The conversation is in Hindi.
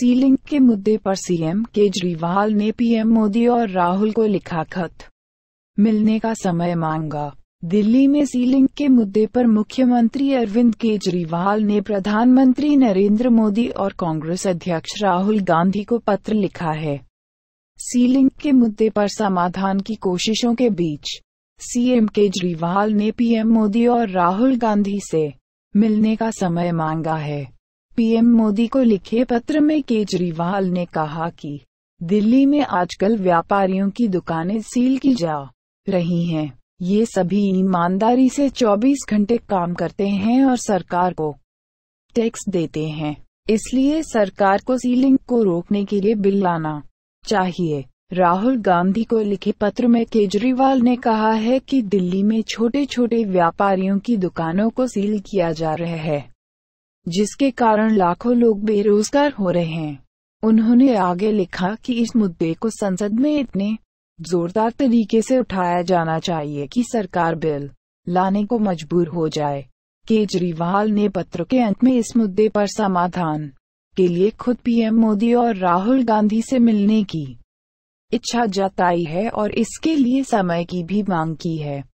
सीलिंग के मुद्दे पर सीएम केजरीवाल ने पीएम मोदी और राहुल को लिखा खत मिलने का समय मांगा दिल्ली में सीलिंग के मुद्दे पर मुख्यमंत्री अरविंद केजरीवाल ने प्रधानमंत्री नरेंद्र मोदी और कांग्रेस अध्यक्ष राहुल गांधी को पत्र लिखा है सीलिंग के मुद्दे पर समाधान की कोशिशों के बीच सीएम केजरीवाल ने पीएम मोदी और राहुल गांधी से मिलने का समय मांगा है पीएम मोदी को लिखे पत्र में केजरीवाल ने कहा कि दिल्ली में आजकल व्यापारियों की दुकानें सील की जा रही हैं। ये सभी ईमानदारी से 24 घंटे काम करते हैं और सरकार को टैक्स देते हैं इसलिए सरकार को सीलिंग को रोकने के लिए बिल लाना चाहिए राहुल गांधी को लिखे पत्र में केजरीवाल ने कहा है कि दिल्ली में छोटे छोटे व्यापारियों की दुकानों को सील किया जा रहा है जिसके कारण लाखों लोग बेरोजगार हो रहे हैं उन्होंने आगे लिखा कि इस मुद्दे को संसद में इतने जोरदार तरीके से उठाया जाना चाहिए कि सरकार बिल लाने को मजबूर हो जाए केजरीवाल ने पत्र के अंत में इस मुद्दे पर समाधान के लिए खुद पीएम मोदी और राहुल गांधी से मिलने की इच्छा जताई है और इसके लिए समय की भी मांग की है